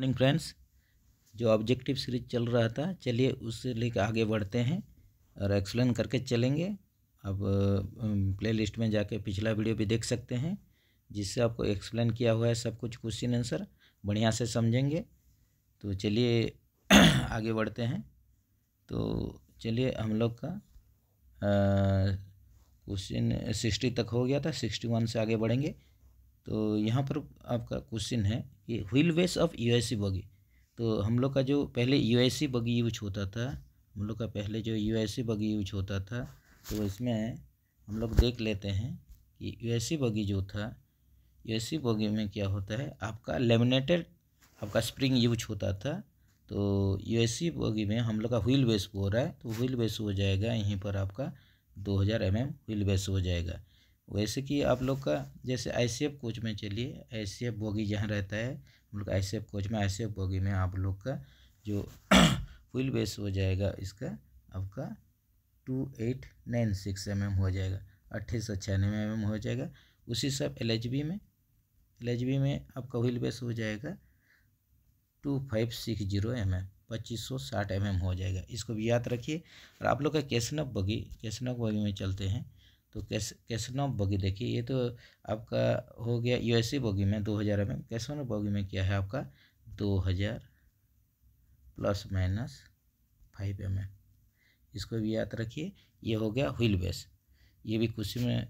morning friends जो objective series चल रहा था चलिए उससे लेकर आगे बढ़ते हैं और एक्सप्लेन करके चलेंगे प्ले प्लेलिस्ट में जाके पिछला वीडियो भी देख सकते हैं जिससे आपको एक्सप्लेन किया हुआ है सब कुछ क्वेश्चन आंसर बढ़िया से समझेंगे तो चलिए आगे बढ़ते हैं तो चलिए हम लोग का क्वेश्चन सिक्सटी तक हो गया था सिक्सटी वन से आगे बढ़ेंगे तो यहाँ पर आपका क्वेश्चन है ये व्हील वेस ऑफ सी बगी तो हम लोग का जो पहले सी बगी यूज होता था हम लोग का पहले जो सी बगी यूज होता था तो इसमें हम लोग देख लेते हैं कि सी बगी जो था सी बगी में क्या होता है आपका लेमिनेटेड आपका स्प्रिंग यूज होता था तो सी बगी में हम लोग का व्हील बेस हो रहा है तो व्हील बेस हो जाएगा यहीं पर आपका दो हज़ार एम एम व्हील बेस हो जाएगा वैसे कि आप लोग का जैसे आई सी एफ कोच में चलिए आई सी एफ बोगी जहाँ रहता है हम लोग आई सी एफ कोच में आई सी एफ बोगी में आप लोग का जो फुल बेस हो जाएगा इसका आपका two eight nine six M M हो जाएगा अट्ठाईस सौ छियानवे एम एम हो जाएगा उसी सब एल एच बी में एल एच बी में आपका व्हील बेस हो जाएगा two five six zero M M पच्चीस सौ साठ एम एम हो जाएगा इसको भी याद रखिए और आप लोग का कैसनक बगी कैसनक बगी में चलते हैं तो कैस कैसनॉफ बोगी देखिए ये तो आपका हो गया यूएससी बोगी में दो हज़ार एम एम कैसनॉफ बोगी में क्या है आपका दो हज़ार plus minus five M M इसको भी याद रखिए ये हो गया व्हील बेस ये भी कुछ में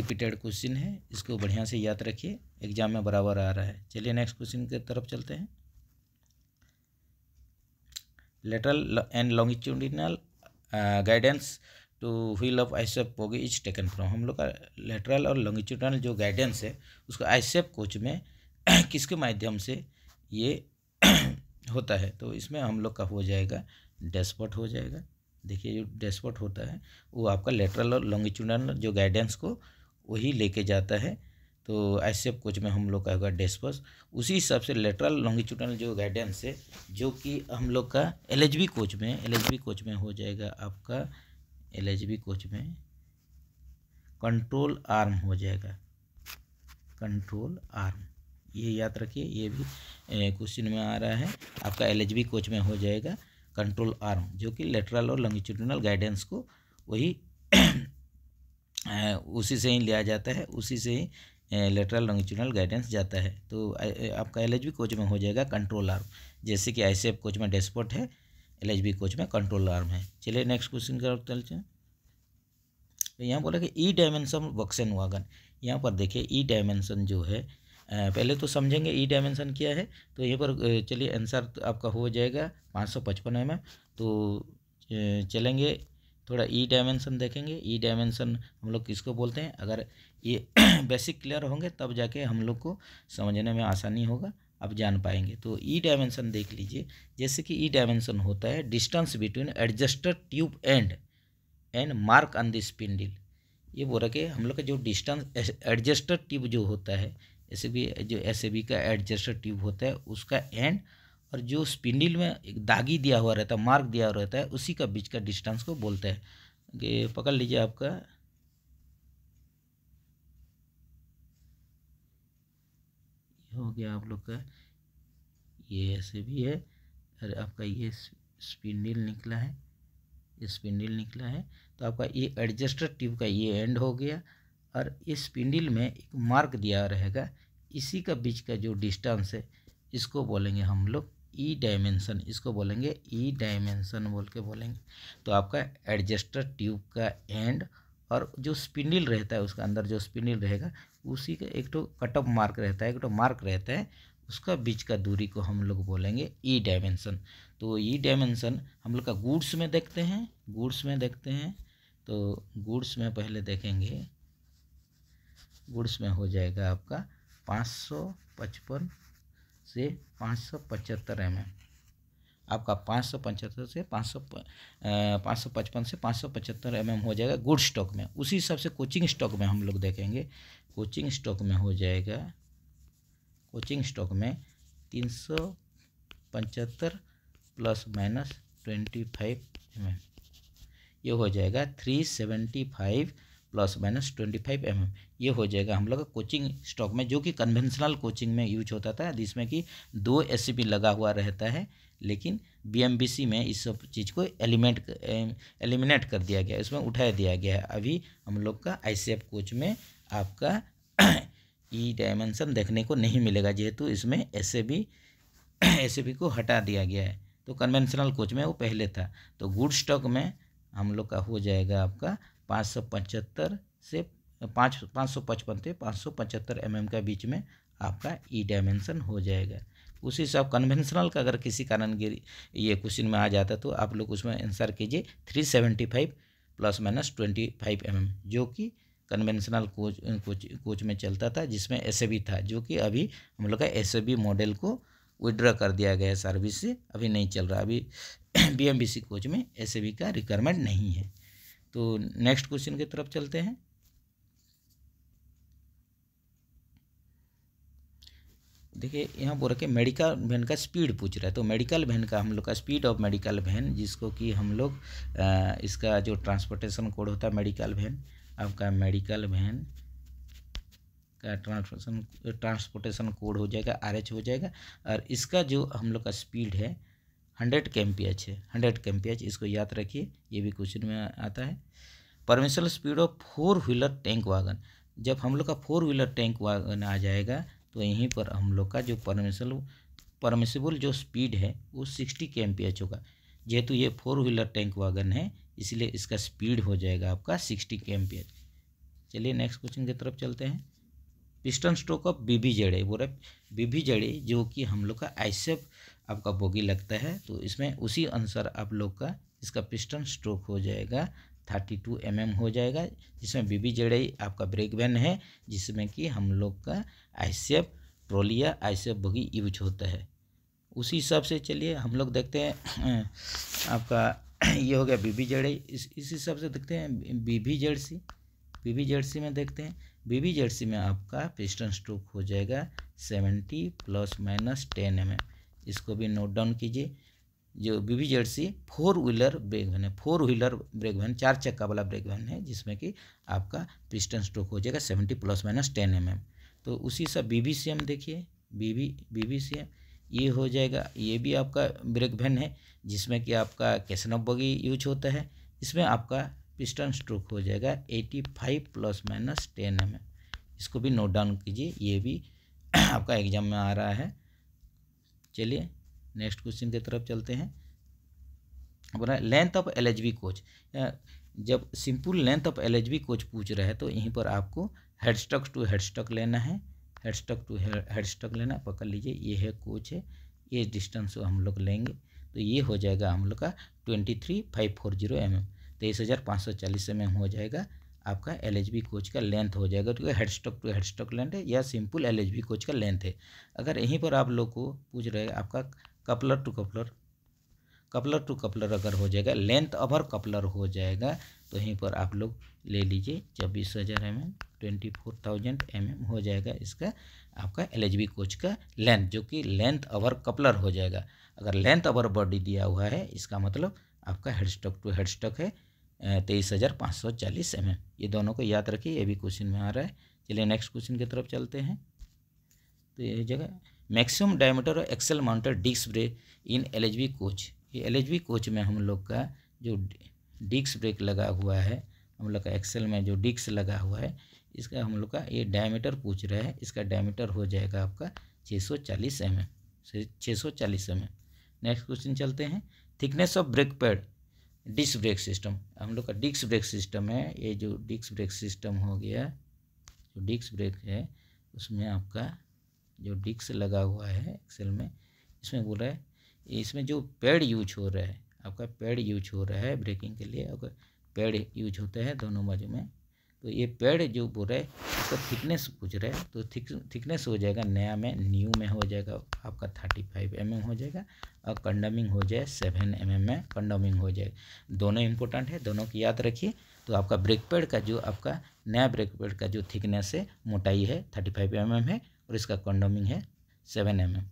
रिपीटेड क्वेश्चन है इसको बढ़िया से याद रखिए एग्जाम में बराबर आ रहा है चलिए नेक्स्ट क्वेश्चन की तरफ चलते हैं lateral and longitudinal guidance to wheel of I सेप होगी इज टेकन फ्रॉम हम लोग का लेटरल और लॉन्गिट्यूडनल जो गाइडेंस है उसको आई सेप कोच में किसके माध्यम से ये होता है तो इसमें हम लोग का हो जाएगा डैशबोर्ड हो जाएगा देखिए जो डैशबोर्ड होता है वो आपका लेटरल और लॉन्गिट्यूडनल जो गाइडेंस को वही लेके जाता है तो ऐसे कोच में हम लोग का होगा डैशबोर्ड उसी हिसाब से लेटरल लॉन्गिट्यूडनल जो गाइडेंस है जो कि हम लोग का एल कोच में एल कोच में हो जाएगा आपका एल एच बी कोच में कंट्रोल आर्म हो जाएगा कंट्रोल आर्म ये याद रखिए ये भी क्वेश्चन में आ रहा है आपका एल एच बी कोच में हो जाएगा कंट्रोल आर्म जो कि लेटरल और लॉन्गिट्यूडनल गाइडेंस को वही उसी से ही लिया जाता है उसी से ही लेटरल लॉन्गिट्यूडनल गाइडेंस जाता है तो आपका एल एच बी कोच में हो जाएगा कंट्रोल आर्म जैसे कि आई कोच में डेस्पोट है एल कोच में कंट्रोल आर्म है चलिए नेक्स्ट क्वेश्चन की तरफ चलते हैं तो यहाँ बोला कि ई डायमेंशन वक्सन वागन यहाँ पर देखिए ई e डायमेंशन जो है पहले तो समझेंगे ई e डायमेंशन क्या है तो यहाँ पर चलिए आंसर तो आपका हो जाएगा पाँच सौ पचपन एम तो चलेंगे थोड़ा ई e डायमेंशन देखेंगे ई डायमेंशन हम लोग किसको बोलते हैं अगर ये बेसिक क्लियर होंगे तब जाके हम लोग को समझने में आसानी होगा आप जान पाएंगे तो ई e डायमेंशन देख लीजिए जैसे कि ई e डायमेंशन होता है distance between adjusted tube end and mark on the spindle ये बोला कि हम लोग का जो डिस्टेंस एडजस्टेड ट्यूब जो होता है ऐसे भी जो एस का एडजस्टेड ट्यूब होता है उसका एंड और जो स्पिंडल में एक दागी दिया हुआ रहता है मार्क दिया हुआ रहता है उसी का बीच का डिस्टेंस को बोलते हैं कि पकड़ लीजिए आपका हो गया आप लोग का ये ऐसे भी है और आपका ये स्पिंडल निकला है स्पिंडल निकला है तो आपका ये एडजस्टर ट्यूब का ये एंड हो गया और इस स्पिंडल में एक मार्क दिया रहेगा इसी का बीच का जो डिस्टेंस है इसको बोलेंगे हम लोग ई e डायमेंशन इसको बोलेंगे ई e डायमेंशन बोल के बोलेंगे तो आपका एडजस्टर ट्यूब का एंड और जो स्पिंडल रहता है उसका अंदर जो स्पिंडल रहेगा उसी का एक तो कट ऑफ मार्क रहता है एक तो मार्क रहता है उसका बीच का दूरी को हम लोग बोलेंगे ई e डायमेंसन तो ई e डायमेंसन हम लोग का गुड्स में देखते हैं गुड्स में देखते हैं तो गुड्स में पहले देखेंगे गुड्स में हो जाएगा आपका पाँच सौ पचपन से पाँच सौ पचहत्तर एम एम आपका पाँच सौ पचहत्तर से पाँच सौ पाँच सौ पचपन से पाँच सौ पचहत्तर एम हो जाएगा गुड स्टॉक में उसी हिसाब से कोचिंग स्टॉक में हम लोग देखेंगे कोचिंग स्टॉक में हो जाएगा कोचिंग स्टॉक में तीन सौ पचहत्तर plus minus twenty five M M ये हो जाएगा three seventy five plus minus twenty five M ये हो जाएगा हम लोग का कोचिंग स्टॉक में जो कि कन्वेंशनल कोचिंग में यूज होता था जिसमें कि दो एस लगा हुआ रहता है लेकिन बीएमबीसी में इस सब चीज़ को एलिमेंट एलिमिनेट कर दिया गया इसमें उठा दिया गया है अभी हम लोग का आई कोच में आपका ई डायमेंशन देखने को नहीं मिलेगा जेहेतु इसमें एस एस को हटा दिया गया है तो कन्वेंशनल कोच में वो पहले था तो गुड स्टॉक में हम लोग का हो जाएगा आपका पाँच सौ पचहत्तर से पाँच पाँच सौ पचपन से पाँच सौ पचहत्तर एम का बीच में आपका ई डायमेंशन हो जाएगा उसी हिसाब कन्वेंशनल का अगर किसी कारण ये क्वेश्चन में आ जाता तो आप लोग उसमें आंसर कीजिए three seventy five plus minus twenty five M जो कि कन्वेंशनल कोच कोच कोच में चलता था जिसमें एस था जो कि अभी हम लोग का एस मॉडल को विड्रॉ कर दिया गया सर्विस से अभी नहीं चल रहा अभी बी कोच में एस का रिक्वायरमेंट नहीं है तो नेक्स्ट क्वेश्चन की तरफ चलते हैं देखिए यहाँ बोल रखे मेडिकल वैन का स्पीड पूछ रहा है तो मेडिकल वैन का हम लोग का स्पीड ऑफ मेडिकल वैन जिसको कि हम लोग इसका जो ट्रांसपोर्टेशन कोड होता है मेडिकल वैन आपका मेडिकल वैन का ट्रांसपोर्टेशन ट्रांसपोर्टेशन कोड हो जाएगा आर हो जाएगा और इसका जो हम लोग का स्पीड है हंड्रेड के एम है हंड्रेड के एम इसको याद रखिए ये भी क्वेश्चन में आता है permission speed of four wheeler tank wagon जब हम लोग का फोर व्हीलर टैंक वागन आ जाएगा तो यहीं पर हम लोग का जो परमिशल परमिशबल जो स्पीड है वो सिक्सटी के एम होगा जेहेतु ये फोर व्हीलर टैंक वागन है इसलिए इसका स्पीड हो जाएगा आपका सिक्सटी के एम चलिए नेक्स्ट क्वेश्चन की तरफ चलते हैं पिस्टन स्ट्रोक ऑफ बीबी जड़े बोला बीबी जड़े जो कि हम लोग का आइसेप e आपका बोगी लगता है तो इसमें उसी आंसर आप लोग का इसका पिस्टन स्ट्रोक हो जाएगा थर्टी टू एम एम हो जाएगा जिसमें बीबी जेड़ई आपका ब्रेक बैन है जिसमें कि हम लोग का आई ट्रोली या आई बगी यूज होता है उसी हिसाब से चलिए हम लोग देखते हैं आपका ये हो गया बीबी जड़ई इस इस हिसाब से देखते हैं बीबी जर्सी बीबी जर्सी में देखते हैं बीबी जर्सी में आपका पिस्टन स्ट्रोक हो जाएगा seventy plus minus ten M इसको भी नोट डाउन कीजिए जो V Z C four wheeler brake van है फोर व्हीलर ब्रेक वैन चार चक्का वाला ब्रेक वैन है जिसमें कि आपका पिस्टन स्ट्रोक हो जाएगा seventy plus minus ten M M तो उसी सा बी बी सी एम देखिए बी वी सी एम ये हो जाएगा ये भी आपका ब्रेक वैन है जिसमें कि आपका कैसनो बगी यूज होता है इसमें आपका पिस्टन स्ट्रोक हो जाएगा eighty five plus minus ten M इसको भी नोट डाउन कीजिए ये भी आपका एग्जाम में आ रहा है चलिए नेक्स्ट क्वेश्चन की तरफ चलते हैं बोला लेंथ ऑफ एल कोच जब simple length of L coach पूछ रहा है तो यहीं पर आपको हेडस्टक टू हेडस्टक लेना है हेडस्टक टू हेडस्टक लेना पकड़ लीजिए ये है कोच है ये डिस्टेंस हम लोग लेंगे तो ये हो जाएगा हम लोग का twenty three five four zero M M तेईस हज़ार पाँच सौ चालीस एम mm एम हो जाएगा आपका एल एच बी कोच का लेंथ हो जाएगा क्योंकि हेडस्टॉक टू हेडस्टॉक लेंथ है या simple L H B coach का लेंथ है अगर यहीं पर आप लोग को पूछ रहे आपका coupler to coupler coupler to coupler अगर हो जाएगा लेंथ अवर कपलर हो जाएगा तो यहीं पर आप लोग ले लीजिए छब्बीस हज़ार M M twenty four thousand M M हो जाएगा इसका आपका एल एच बी कोच का लेंथ जो कि लेंथ अवर कपलर हो जाएगा अगर लेंथ अवर बॉडी दिया हुआ है इसका मतलब आपका हेडस्टॉक टू हेडस्टॉक है तेईस हज़ार पाँच सौ चालीस एम एम ये दोनों को याद रखिए ये भी क्वेश्चन में आ रहा है चलिए नेक्स्ट क्वेश्चन की तरफ चलते हैं तो ये जगह मैक्सिमम डायमीटर और axle mounted disc brake in L coach ये एल कोच में हम लोग का जो डिस्क ब्रेक लगा हुआ है हम लोग का एक्सेल में जो डिस्क लगा हुआ है इसका हम लोग का ये डायमीटर पूछ रहा है इसका डायमीटर हो जाएगा आपका 640 सौ चालीस एम एम छः सौ चालीस एम एम नेक्स्ट क्वेश्चन चलते हैं thickness of brake pad disc brake system हम लोग का डिस्क ब्रेक सिस्टम है ये जो डिस्क ब्रेक सिस्टम हो गया जो डिस्क ब्रेक है उसमें आपका जो डिक्स लगा हुआ है एक्सेल में इसमें बोल रहा है इसमें जो पैड यूज हो रहा है आपका पैड यूज हो रहा है ब्रेकिंग के लिए अगर पैड यूज होता है दोनों बाजू में तो ये पैड जो बोल रहा है उसका थिकनेस पूछ रहा है तो थिक थिकनेस हो जाएगा नया में न्यू में हो जाएगा आपका थर्टी फाइव एम हो जाएगा और कंडमिंग हो जाए सेवन एम mm में कंडमिंग हो जाएगा दोनों इंपॉर्टेंट है दोनों की याद रखिए तो आपका ब्रेक पैड का जो आपका नया ब्रेक पैड का जो थिकनेस है मोटाई है थर्टी फाइव एम है और इसका कंडोमिंग है सेवन एम एम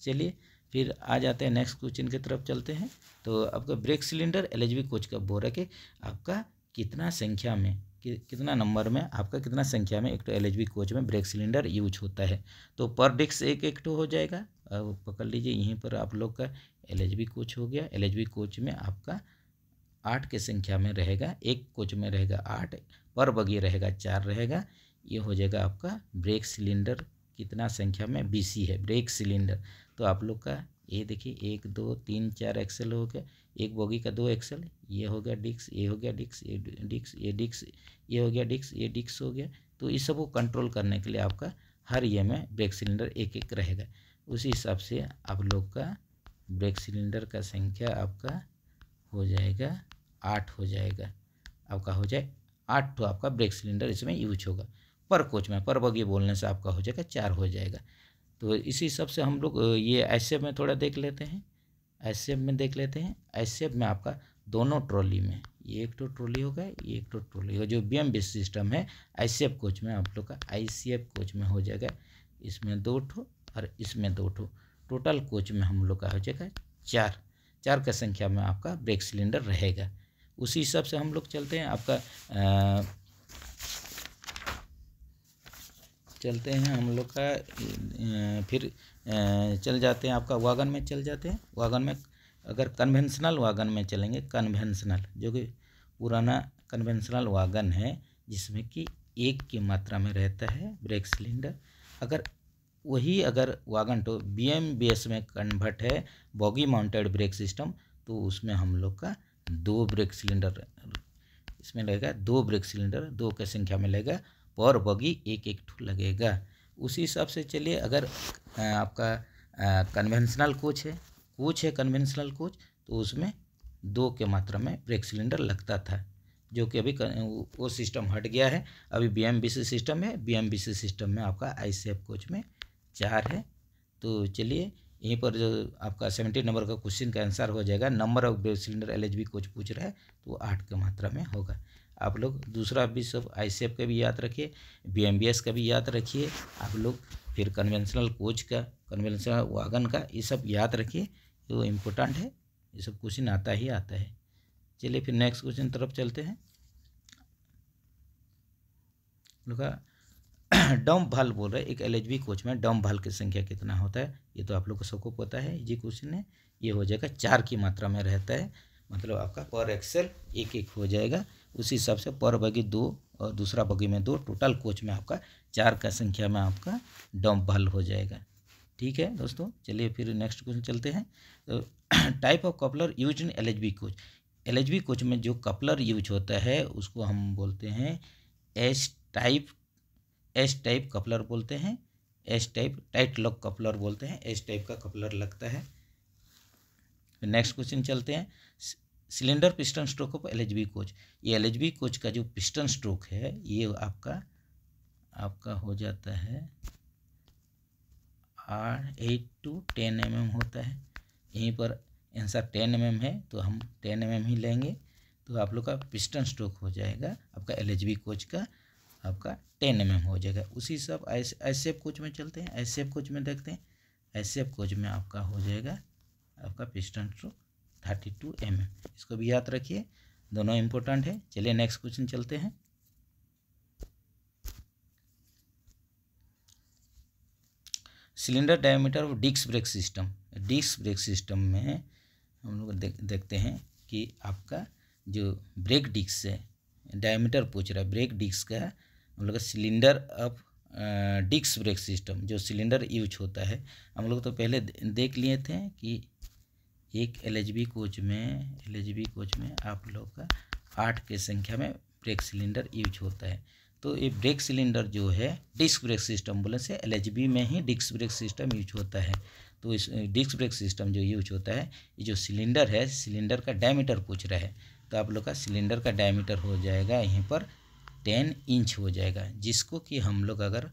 चलिए फिर आ जाते हैं नेक्स्ट क्वेश्चन की तरफ चलते हैं तो आपका ब्रेक सिलेंडर एलएचबी कोच का बोरा के आपका कितना संख्या में कि, कितना नंबर में आपका कितना संख्या में एक तो एल कोच में ब्रेक सिलेंडर यूज होता है तो पर डिक्स एक एक तो हो जाएगा अब पकड़ लीजिए यहीं पर आप लोग का एल कोच हो गया एल कोच में आपका आठ के संख्या में रहेगा एक कोच में रहेगा आठ पर बगी रहेगा चार रहेगा ये हो जाएगा आपका ब्रेक सिलेंडर कितना संख्या में बी सी है ब्रेक सिलेंडर तो आप लोग का ये देखिए एक दो तीन चार एक्सेल हो गया एक बोगी का दो एक्सेल ये हो गया डिक्स ये हो गया डिक्स ये डिक्स ये डिक्स ये हो गया डिक्स ये डिक्स हो गया तो इस सब को कंट्रोल करने के लिए आपका हर ये में ब्रेक सिलेंडर एक एक रहेगा उसी हिसाब से आप लोग का ब्रेक सिलेंडर का संख्या आपका हो जाएगा आठ हो जाएगा आपका हो जाए आठ तो आपका ब्रेक सिलेंडर इसमें यूज होगा पर कोच में पर बगी बोलने से आपका हो जाएगा चार हो जाएगा तो इसी हिसाब से हम लोग ये ऐसे में थोड़ा देख लेते हैं ऐसे में देख लेते हैं ऐसे में आपका दोनों ट्रॉली में ये एक तो ट्रॉली होगा ये एक तो ट्रॉली होगा जो बी एम बेस सिस्टम है आई सी एफ कोच में आप लोग का आई सी एफ कोच में हो जाएगा इसमें दो ठो और इसमें दो ठो टोटल कोच में हम लोग का हो जाएगा चार चार का संख्या में आपका ब्रेक सिलेंडर रहेगा उसी हिसाब से हम लोग चलते हैं आपका आ, चलते हैं हम लोग का फिर चल जाते हैं आपका वागन में चल जाते हैं वागन में अगर कन्वेंशनल वागन में चलेंगे कन्वेंशनल जो कि पुराना कन्वेंशनल वागन है जिसमें कि एक की मात्रा में रहता है ब्रेक सिलेंडर अगर वही अगर wagon to B M B S में कन्वर्ट है बॉगी माउंटेड ब्रेक सिस्टम तो उसमें हम लोग का दो ब्रेक सिलेंडर इसमें लगेगा दो ब्रेक सिलेंडर दो के संख्या में लगेगा पर बगी एक एक ठू लगेगा उसी हिसाब से चलिए अगर आपका कन्वेंशनल कोच है कोच है कन्वेंशनल कोच तो उसमें दो के मात्रा में ब्रेक सिलेंडर लगता था जो कि अभी वो सिस्टम हट गया है अभी बीएमबीसी सिस्टम है बीएमबीसी सिस्टम में आपका आई कोच में चार है तो चलिए यहीं पर जो आपका सेवेंटी नंबर का क्वेश्चन का आंसर हो जाएगा number of brake cylinder L coach पूछ रहा है तो आठ के मात्रा में होगा आप लोग दूसरा भी सब आई का भी याद रखिए बी का भी याद रखिए आप लोग फिर कन्वेंशनल कोच का कन्वेंशनल वागन का ये सब याद रखिए वो इम्पोर्टेंट है ये सब क्वेश्चन आता ही आता है चलिए फिर नेक्स्ट क्वेश्चन तरफ चलते हैं का डम भाल बोल रहे एक एल कोच में डम भाल की संख्या कितना होता है ये तो आप लोग को सबको पता है ये क्वेश्चन है ये हो जाएगा चार की मात्रा में रहता है मतलब आपका पर एक्सेल एक एक हो जाएगा उसी हिसाब से पर बगी दो और दूसरा बगी में दो टोटल कोच में आपका चार का संख्या में आपका डम्प हल हो जाएगा ठीक है दोस्तों चलिए फिर नेक्स्ट क्वेश्चन चलते हैं तो type of coupler use in L coach L coach में जो कपलर यूज होता है उसको हम बोलते हैं S type S type coupler बोलते हैं S type tight lock coupler बोलते हैं एस टाइप का कपलर लगता है नेक्स्ट क्वेश्चन चलते हैं cylinder piston stroke of L coach ये एल कोच का जो पिस्टन स्ट्रोक है ये आपका आपका हो जाता है आठ eight two ten M mm होता है यहीं पर आंसर टेन एम mm है तो हम टेन एम mm ही लेंगे तो आप लोग का पिस्टन स्ट्रोक हो जाएगा आपका एल कोच का आपका टेन एम mm हो जाएगा उसी सब एस एफ कोच में चलते हैं ऐसे कोच में देखते हैं ऐसे कोच में आपका हो जाएगा आपका piston stroke thirty two M इसको भी याद रखिए दोनों इम्पोर्टेंट है चलिए नेक्स्ट क्वेश्चन चलते हैं cylinder diameter of disc brake system disc brake system में हम लोग देखते हैं कि आपका जो ब्रेक डिस्क है डायमीटर पूछ रहा है ब्रेक डिस्क का हम लोग cylinder of disc brake system जो सिलेंडर यूज होता है हम लोग तो पहले देख लिए थे कि एक एल कोच में एल कोच में आप लोग का आठ के संख्या में ब्रेक सिलेंडर यूज होता है तो ये ब्रेक सिलेंडर जो है डिस्क ब्रेक सिस्टम बोले से एल में ही डिस्क ब्रेक सिस्टम यूज होता है तो इस डिस्क ब्रेक सिस्टम जो यूज होता है ये जो सिलेंडर है सिलेंडर का डायमीटर पूछ रहा है तो आप लोग का सिलेंडर का डायमीटर हो जाएगा यहीं पर टेन इंच हो जाएगा जिसको कि हम लोग अगर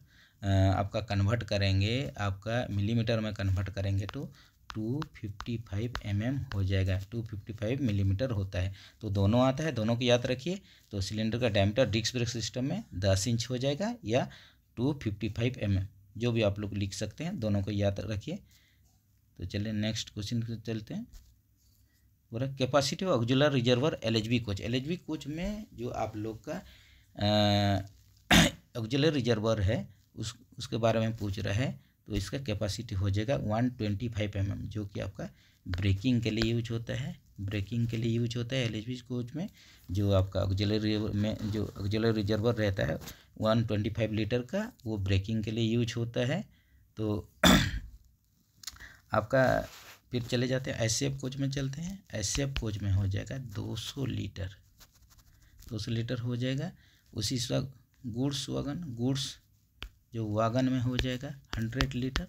आपका कन्वर्ट करेंगे आपका मिलीमीटर में कन्वर्ट करेंगे तो two fifty five M M हो जाएगा टू फिफ्टी फाइव मिलीमीटर होता है तो दोनों आता है दोनों को याद रखिए तो सिलेंडर का डायमीटर डिस्क ब्रेक सिस्टम में दस इंच हो जाएगा या two fifty five M M जो भी आप लोग लिख सकते हैं दोनों को याद रखिए तो चलिए नेक्स्ट क्वेश्चन चलते हैं बोला capacity of auxiliary reservoir L H B coach L H B coach में जो आप लोग का ऑक्जुलर रिजर्वर है उस उसके बारे में पूछ रहा है तो इसका कैपेसिटी हो जाएगा one twenty five M M जो कि आपका ब्रेकिंग के लिए यूज होता है ब्रेकिंग के लिए यूज होता है एल एच कोच में जो आपका ऑक्जलरी में जो ऑक्जलरी रिजर्वर रहता है वन ट्वेंटी फाइव लीटर का वो ब्रेकिंग के लिए यूज होता है तो आपका फिर चले जाते हैं एफ कोच में चलते हैं एफ कोच में हो जाएगा दो सौ लीटर दो सौ लीटर हो जाएगा उसी वक्त गुड्स वगन गुड्स जो वागन में हो जाएगा हंड्रेड लीटर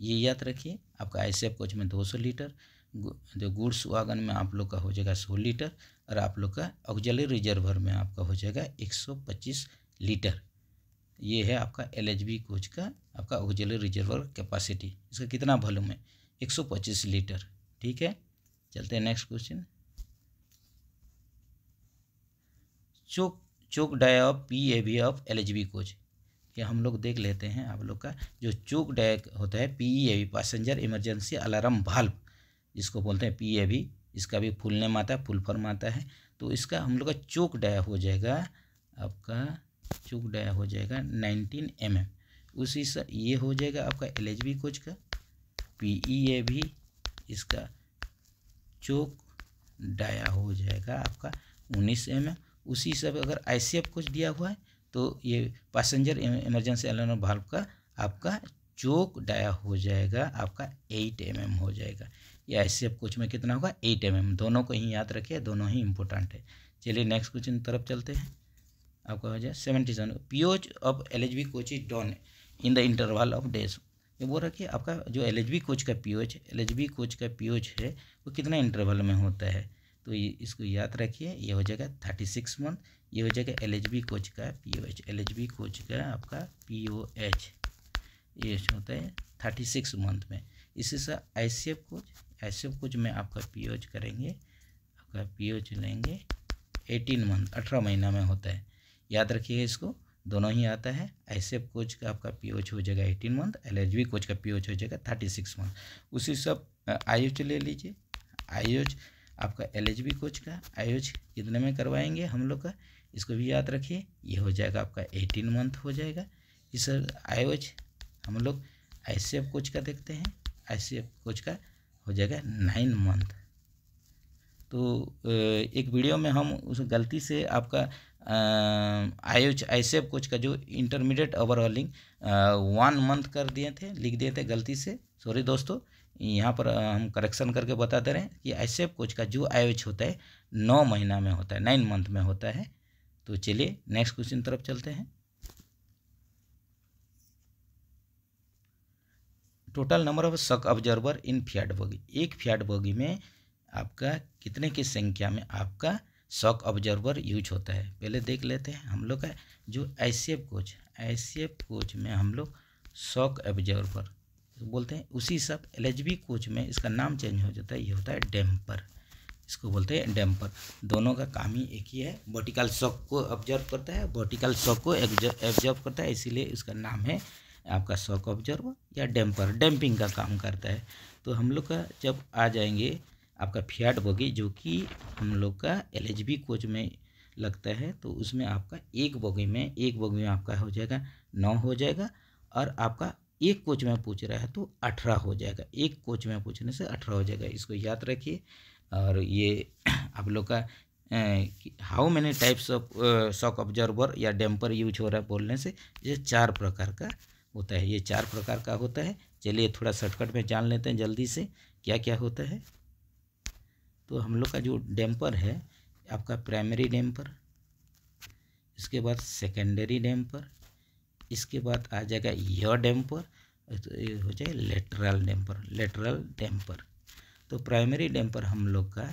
ये याद रखिए आपका आई कोच में दो सौ लीटर जो गुड्स वागन में आप लोग का हो जाएगा सौ लीटर और आप लोग का ऑक्जली रिजर्वर में आपका हो जाएगा एक सौ पच्चीस लीटर ये है आपका एल एच बी कोच का आपका ऑक्जली रिजर्वर कैपेसिटी इसका कितना वॉल्यूम है एक सौ पच्चीस लीटर ठीक है चलते हैं next question choke choke dia of P A V of L H B coach ये हम लोग देख लेते हैं आप लोग का जो चोक डाय होता है P A V passenger emergency alarm valve जिसको बोलते हैं पी ए वी इसका भी फुल नेम आता है फुल फॉर्म आता है तो इसका हम लोग का चोक डाय हो जाएगा आपका चोक डाय हो जाएगा नाइनटीन एम एम उसी से ये हो जाएगा आपका एल एच बी कोच का पी ई ए भी इसका चोक डाया हो जाएगा आपका उन्नीस एम एम उसी हिसाब अगर आई कुछ दिया हुआ है तो ये पैसेंजर इमरजेंसी अलार्म भाल्व का आपका चोक डाया हो जाएगा आपका एट एम mm हो जाएगा ये आई अब कुछ में कितना होगा एट एम mm दोनों को ही याद रखिए दोनों ही इम्पोर्टेंट है चलिए नेक्स्ट क्वेश्चन तरफ चलते हैं आपका हो जाए seventy seven OH of L H B coach is done in the interval of days ये बोल रखिए आपका जो एल एच बी कोच का P OH L H B coach का पी ओच है वो कितना इंटरवल में होता है तो ये इसको याद रखिए ये हो जाएगा थर्टी सिक्स मंथ ये हो जाएगा एल एच बी कोच का P O H L H B coach का आपका पी ओ एच ये होता है थर्टी सिक्स मंथ में इसी से I C F coach I C F coach में आपका पी ओ एच करेंगे आपका पी ओ एच लेंगे एटीन मंथ अठारह महीना में होता है याद रखिएगा इसको दोनों ही आता है आई सी एफ कोच का आपका पी ओ एच हो जाएगा eighteen month L H B coach का पी ओ एच हो जाएगा थर्टी सिक्स मंथ उसी सब आई एच ले लीजिए आई एच आपका एल एच बी कोच का आयोज कितने में करवाएंगे हम लोग का इसको भी याद रखिए ये हो जाएगा आपका एटीन मंथ हो जाएगा इस आयोज हम लोग आई सी एफ कोच का देखते हैं आई सी एफ कोच का हो जाएगा नाइन मंथ तो एक वीडियो में हम उस गलती से आपका आयोज एफ कोच का जो इंटरमीडिएट ओवरऑलिंग वन मंथ कर दिए थे लिख दिए थे गलती से सॉरी दोस्तों यहाँ पर हम करेक्शन करके बता दे रहे हैं कि ऐसे कोच का जो आयोज होता है नौ महीना में होता है नाइन मंथ में होता है तो चलिए नेक्स्ट क्वेश्चन तरफ चलते हैं total number of shock absorber in FIAT bogie एक फियाड बगी में आपका कितने की संख्या में आपका शक ऑब्जर्वर यूज होता है पहले देख लेते हैं हम लोग का जो आई कोच आई कोच में हम लोग शक ऑब्जर्वर बोलते हैं उसी सब एल कोच में इसका नाम चेंज हो जाता है ये होता है डैम्पर इसको बोलते हैं डैम्पर दोनों का काम ही एक ही है वर्टिकल शॉक को ऑब्जर्व करता है वर्टिकल शॉक को ऑब्जर्व करता है इसीलिए इसका नाम है आपका शॉक ऑब्जर्व या डैम्पर डैम्पिंग का काम करता है तो हम लोग का जब आ जाएंगे आपका फियाट बोगी जो कि हम लोग का एल कोच में लगता है तो उसमें आपका एक बोगी में एक बोगी में आपका हो जाएगा नौ हो जाएगा और आपका एक कोच में पूछ रहा है तो अठारह हो जाएगा एक कोच में पूछने से अठारह हो जाएगा इसको याद रखिए और ये आप लोग का how many types of shock absorber या डैम्पर यूज हो रहा है बोलने से ये चार प्रकार का होता है ये चार प्रकार का होता है चलिए थोड़ा शॉर्टकट में जान लेते हैं जल्दी से क्या क्या होता है तो हम लोग का जो डैम्पर है आपका प्राइमरी डैम्पर इसके बाद सेकेंडरी डैम्पर इसके बाद आ जाएगा यह डैम्पर तो ये हो जाए लेटरल डैम्पर लेटरल डैम्पर तो प्राइमरी डैम्पर हम लोग का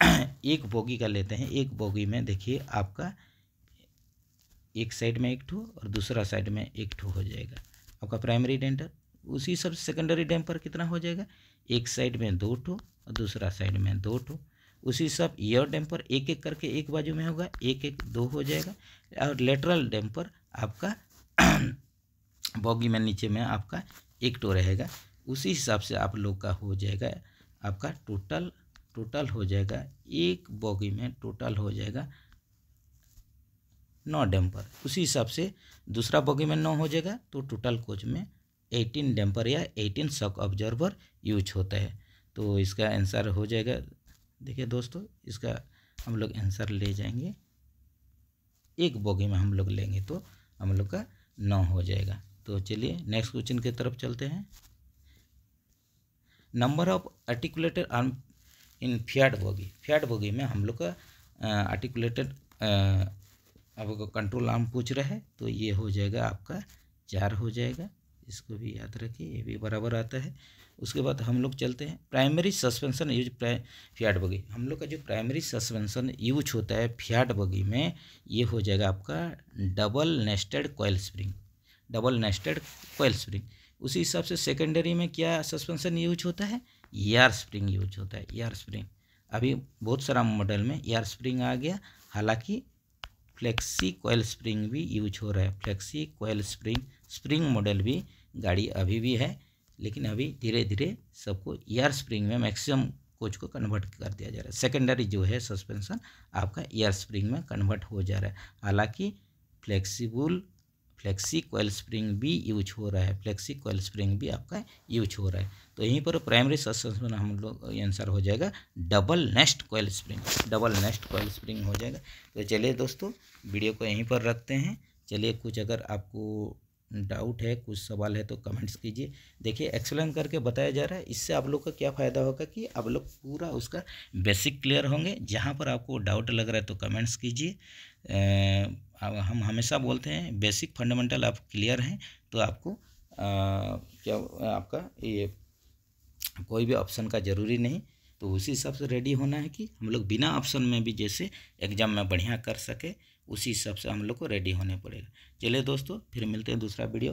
एक बोगी का लेते हैं एक बोगी में देखिए आपका एक साइड में एक ठो और दूसरा साइड में एक ठो हो जाएगा आपका प्राइमरी डेंटर उसी सब सेकेंडरी डैम्पर कितना हो जाएगा एक साइड में दो ठो और दूसरा साइड में दो ठो उसी सब ईयर डैम्पर एक एक करके एक बाजू में होगा एक एक दो हो जाएगा और लेटरल डैम्पर आपका बॉगी में नीचे में आपका एक टो रहेगा उसी हिसाब से आप लोग का हो जाएगा आपका टोटल टोटल हो जाएगा एक बॉगी में टोटल हो जाएगा नौ डैम्पर उसी हिसाब से दूसरा बॉगी में नौ हो जाएगा तो टोटल कोच में एटीन डैम्पर या एटीन शॉक ऑब्जर्वर यूज होता है तो इसका आंसर हो जाएगा देखिए दोस्तों इसका हम लोग आंसर ले जाएंगे एक बॉगी में हम लोग लेंगे तो हम लोग का नौ हो जाएगा तो चलिए नेक्स्ट क्वेश्चन की तरफ चलते हैं number of articulated arm in FIAT bogie FIAT bogie में हम लोग का आर्टिकुलेटेड अब कंट्रोल आर्म पूछ रहा है तो ये हो जाएगा आपका चार हो जाएगा इसको भी याद रखिए ये भी बराबर आता है उसके बाद हम लोग चलते हैं प्राइमरी सस्पेंशन यूज फियाट बगी हम लोग का जो प्राइमरी सस्पेंशन यूज होता है फियाट बगी में ये हो जाएगा आपका double nested coil spring double nested coil spring उसी हिसाब से सेकेंडरी में क्या सस्पेंशन यूज होता है यार स्प्रिंग यूज होता है यार स्प्रिंग अभी बहुत सारा मॉडल में यार स्प्रिंग आ गया हालांकि फ्लेक्सी कोयल स्प्रिंग भी यूज हो रहा है flexi coil spring spring model भी गाड़ी अभी भी है लेकिन अभी धीरे धीरे सबको एयर स्प्रिंग में मैक्सिमम कोच को कन्वर्ट कर दिया जा रहा है सेकेंडरी जो है सस्पेंशन आपका एयर स्प्रिंग में कन्वर्ट हो जा रहा है हालांकि फ्लेक्सिबल फ्लेक्सी कोयल स्प्रिंग भी यूज हो रहा है फ्लेक्सी कोयल स्प्रिंग भी आपका यूज हो रहा है तो यहीं पर प्राइमरी सस्पेंशन हम लोग आंसर हो जाएगा double nest coil spring double nest coil spring हो जाएगा तो चलिए दोस्तों वीडियो को यहीं पर रखते हैं चलिए कुछ अगर आपको डाउट है कुछ सवाल है तो कमेंट्स कीजिए देखिए एक्सप्लेन करके बताया जा रहा है इससे आप लोग का क्या फ़ायदा होगा कि आप लोग पूरा उसका बेसिक क्लियर होंगे जहाँ पर आपको डाउट लग रहा है तो कमेंट्स कीजिए हम हमेशा बोलते हैं बेसिक फंडामेंटल आप क्लियर हैं तो आपको आ, क्या आपका ये कोई भी ऑप्शन का ज़रूरी नहीं तो उसी हिसाब से रेडी होना है कि हम लोग बिना ऑप्शन में भी जैसे एग्ज़ाम में बढ़िया कर सके उसी हिसाब से हम लोग को रेडी होने पड़ेगा चलिए दोस्तों फिर मिलते हैं दूसरा वीडियो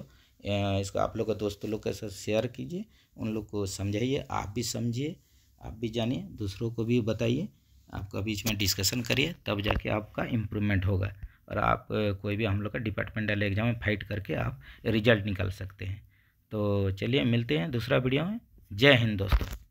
इसको आप लोग का दोस्तों लोग के साथ शेयर कीजिए उन लोग को समझाइए आप भी समझिए आप भी जानिए दूसरों को भी बताइए आपका बीच में डिस्कशन करिए तब जाके आपका इम्प्रूवमेंट होगा और आप कोई भी हम लोग का डिपार्टमेंटल एग्जाम में फाइट करके आप रिजल्ट निकाल सकते हैं तो चलिए मिलते हैं दूसरा वीडियो में जय हिंद दोस्तों